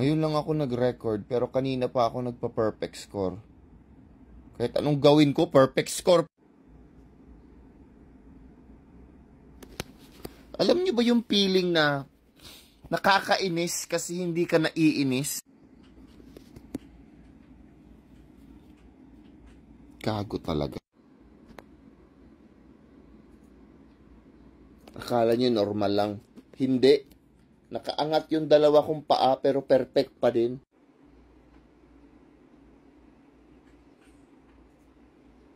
Ngayon lang ako nag-record pero kanina pa ako nagpa-perfect score. Kahit anong gawin ko, perfect score. Alam niyo ba yung feeling na nakakainis kasi hindi ka naiinis? Gago talaga. Akala niyo normal lang. Hindi. Nakaangat yung dalawa kong paa pero perfect pa din.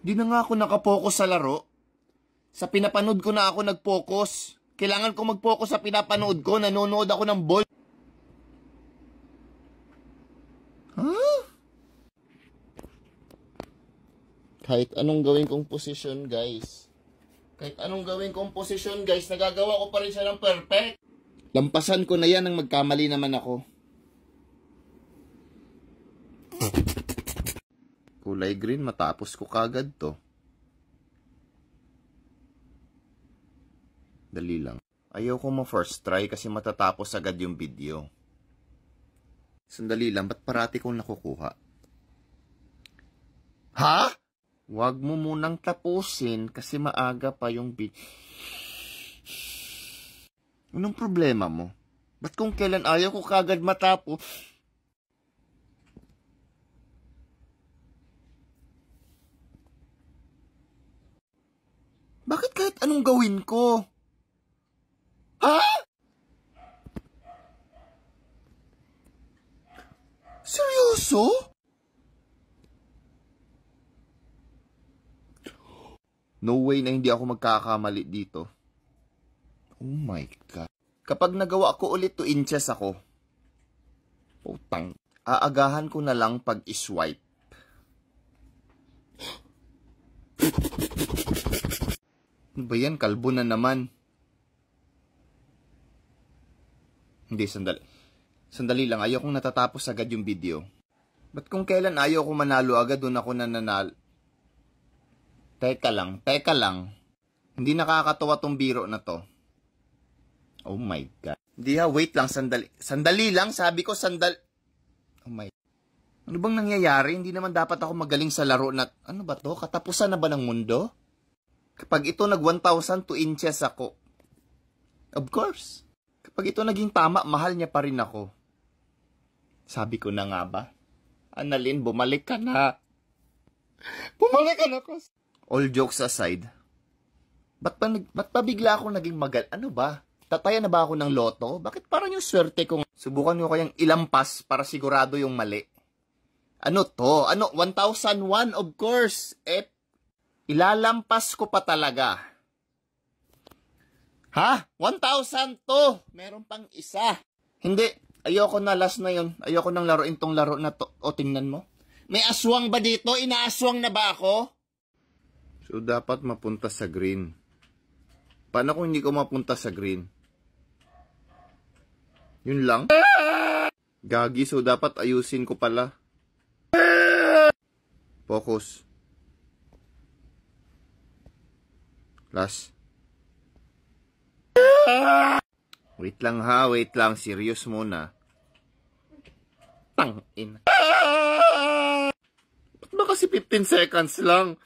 Di na nga ako nakapokus sa laro. Sa pinapanood ko na ako nagpokus. Kailangan ko mag-focus sa pinapanood ko. Nanonood ako ng ball. Huh? Kahit anong gawin kong position, guys. Kahit anong gawin kong position, guys, nagagawa ko pa rin siya ng perfect. Lampasan ko na yan ang magkamali naman ako. Kulay green, matapos ko kagad to. Dali lang. Ayaw ko ma-first try kasi matatapos agad yung video. Sandali lang, ba't parati kong nakukuha? Ha? Huwag mo munang tapusin kasi maaga pa yung video. Anong problema mo? Ba't kung kailan ayaw ko kagad matapos? Bakit kahit anong gawin ko? Ha? Seryoso? No way na hindi ako magkakamali dito. Oh my God. Kapag nagawa ko ulit to inches ako, putang, aagahan ko na lang pag iswipe. Ano ba yan? Kalbo na naman. Hindi, sandali. Sandali lang, ayaw kong natatapos agad yung video. Ba't kung kailan ayaw ko manalo agad, doon ako nananalo? Teka lang, teka lang. Hindi nakakatawa tong biro na to. Oh my God. Hindi ha, wait lang, sandali. Sandali lang, sabi ko sandal... Oh my... Ano bang nangyayari? Hindi naman dapat ako magaling sa laro na... Ano ba to? Katapusan na ba ng mundo? Kapag ito nag 1,000 to inches ako... Of course. Kapag ito naging tama, mahal niya pa rin ako. Sabi ko na nga ba? Annalyn, bumalik ka na. Bumalik ka na, Cos. All jokes aside, ba't pa, ba't pa bigla ako naging magal... Ano ba? Tatayan na ba ako ng loto? Bakit parang yung swerte ko? Subukan ko kayang ilampas para sigurado yung mali. Ano to? Ano? 1001 of course. Eh, ilalampas ko pa talaga. Ha? 1,000 to! Meron pang isa. Hindi. Ayoko na. Last na yon. Ayoko nang laruin tong laro na to. O, tingnan mo. May aswang ba dito? Inaaswang na ba ako? So, dapat mapunta sa green. Paano kung hindi ko mapunta sa green? Yun lang? Gagi, so dapat ayusin ko pala. Focus. Last. Wait lang ha, wait lang. Serious muna. Tangin. Ba't ba kasi 15 seconds lang?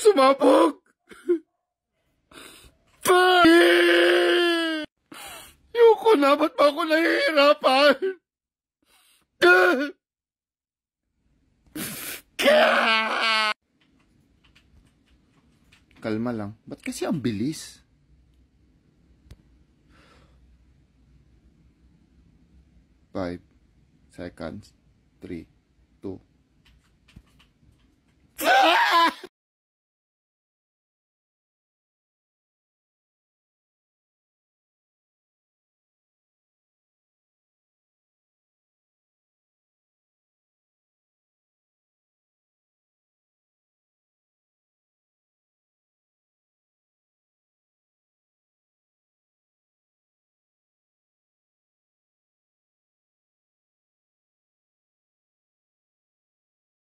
sumabog! Yoko na, ba't ba ako nahihirapan? Kalma lang. Ba't kasi ang bilis? Five seconds. Three, two,